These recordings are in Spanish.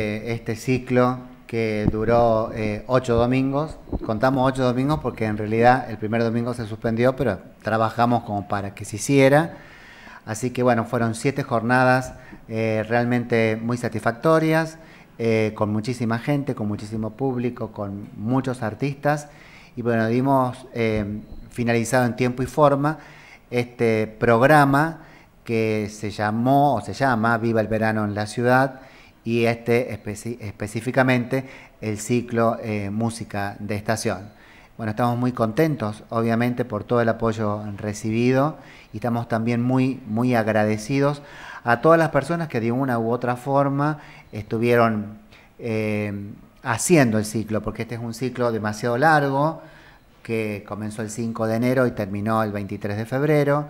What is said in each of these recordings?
Eh, este ciclo que duró eh, ocho domingos. Contamos ocho domingos porque en realidad el primer domingo se suspendió, pero trabajamos como para que se hiciera. Así que bueno, fueron siete jornadas eh, realmente muy satisfactorias, con muchísima gente, con muchísimo público, con muchos artistas. Y bueno, dimos finalizado en tiempo y forma este programa que se llamó o se llama Viva el Verano en la Ciudad y este específicamente el ciclo eh, Música de Estación. Bueno, estamos muy contentos, obviamente, por todo el apoyo recibido y estamos también muy, muy agradecidos a todas las personas que de una u otra forma estuvieron eh, haciendo el ciclo, porque este es un ciclo demasiado largo que comenzó el 5 de enero y terminó el 23 de febrero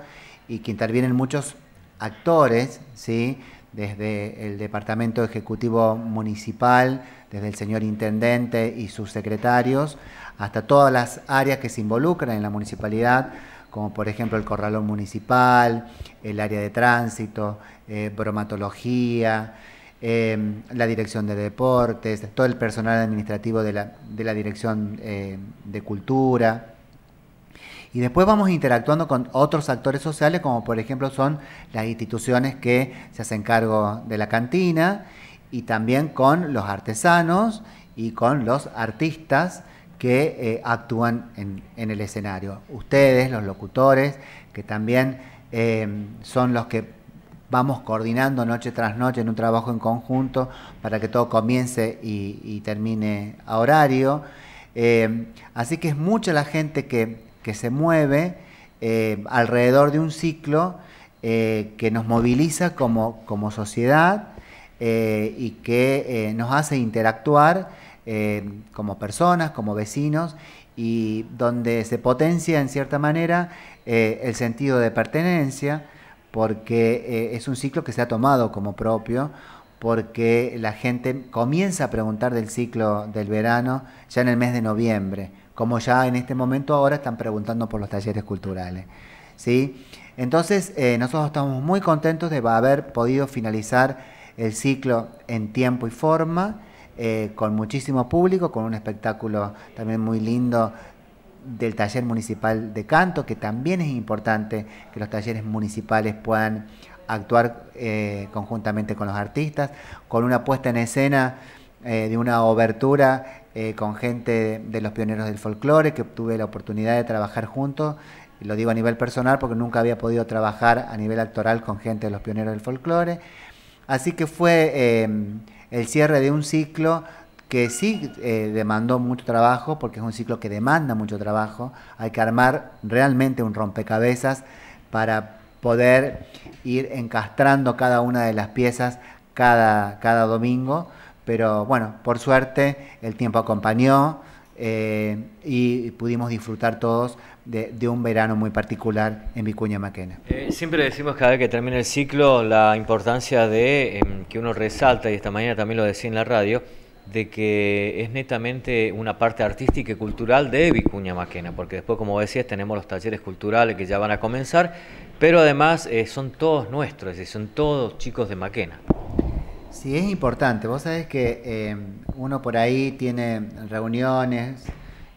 y que intervienen muchos actores, ¿sí? desde el Departamento Ejecutivo Municipal, desde el señor Intendente y sus secretarios, hasta todas las áreas que se involucran en la municipalidad, como por ejemplo el corralón municipal, el área de tránsito, eh, bromatología, em, la dirección de deportes, todo el personal administrativo de la, dirección eh, de cultura. Y después vamos interactuando con otros actores sociales, como por ejemplo son las instituciones que se hacen cargo de la cantina y también con los artesanos y con los artistas que eh, actúan en, el escenario. Ustedes, los locutores, que también eh, son los que vamos coordinando noche tras noche en un trabajo en conjunto para que todo comience y, termine a horario. Eh, así que es mucha la gente que que se mueve eh, alrededor de un ciclo eh, que nos moviliza como, sociedad eh, y que nos hace interactuar como personas, como vecinos y donde se potencia en cierta manera el sentido de pertenencia porque es un ciclo que se ha tomado como propio porque la gente comienza a preguntar del ciclo del verano ya en el mes de noviembre, como ya en este momento ahora están preguntando por los talleres culturales. ¿sí? Entonces, eh, nosotros estamos muy contentos de haber podido finalizar el ciclo en tiempo y forma, eh, con muchísimo público, con un espectáculo también muy lindo del taller municipal de canto, que también es importante que los talleres municipales puedan actuar eh, conjuntamente con los artistas, con una puesta en escena de una obertura eh, con gente de, los pioneros del folclore, que tuve la oportunidad de trabajar juntos. lo digo a nivel personal porque nunca había podido trabajar a nivel actoral con gente de los pioneros del folclore. Así que fue eh, el cierre de un ciclo que sí eh, demandó mucho trabajo, porque es un ciclo que demanda mucho trabajo. Hay que armar realmente un rompecabezas para poder ir encastrando cada una de las piezas cada domingo pero bueno, por suerte el tiempo acompañó eh, y pudimos disfrutar todos de, un verano muy particular en Vicuña Maquena. Eh, siempre decimos cada vez que termina el ciclo la importancia de, em, que uno resalta, y esta mañana también lo decía en la radio, de que es netamente una parte artística y cultural de Vicuña Maquena, porque después, como decías, tenemos los talleres culturales que ya van a comenzar, pero además eh, son todos nuestros, es decir, son todos chicos de Maquena. Sí, es importante. Vos sabés que eh, uno por ahí tiene reuniones.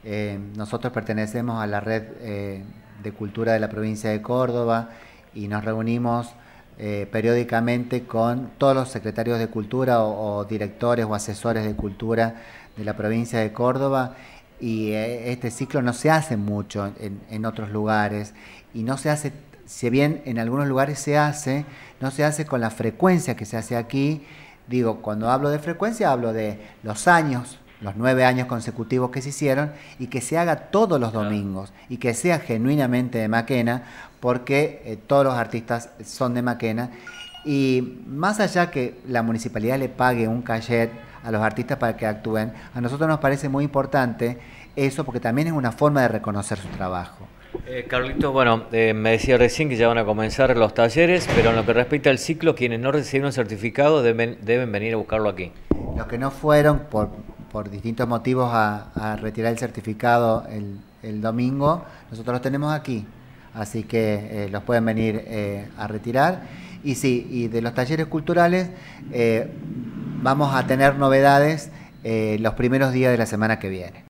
Eh, nosotros pertenecemos a la red eh, de cultura de la provincia de Córdoba y nos reunimos periódicamente con todos los secretarios de cultura o, directores o asesores de cultura de la provincia de Córdoba. Y este ciclo no se hace mucho en, en otros lugares y no se hace si bien en algunos lugares se hace, no se hace con la frecuencia que se hace aquí Digo, cuando hablo de frecuencia, hablo de los años, los nueve años consecutivos que se hicieron, y que se haga todos los domingos, y que sea genuinamente de Maquena, porque eh, todos los artistas son de Maquena. Y más allá que la municipalidad le pague un cachet a los artistas para que actúen, a nosotros nos parece muy importante eso porque también es una forma de reconocer su trabajo. Eh, Carlitos, bueno, eh, me decía recién que ya van a comenzar los talleres, pero en lo que respecta al ciclo, quienes no reciben un certificado deben, venir a buscarlo aquí. Los que no fueron por, distintos motivos a, retirar el certificado el, domingo, nosotros los tenemos aquí, así que eh, los pueden venir a retirar. Y sí, y de los talleres culturales vamos a tener novedades los primeros días de la semana que viene.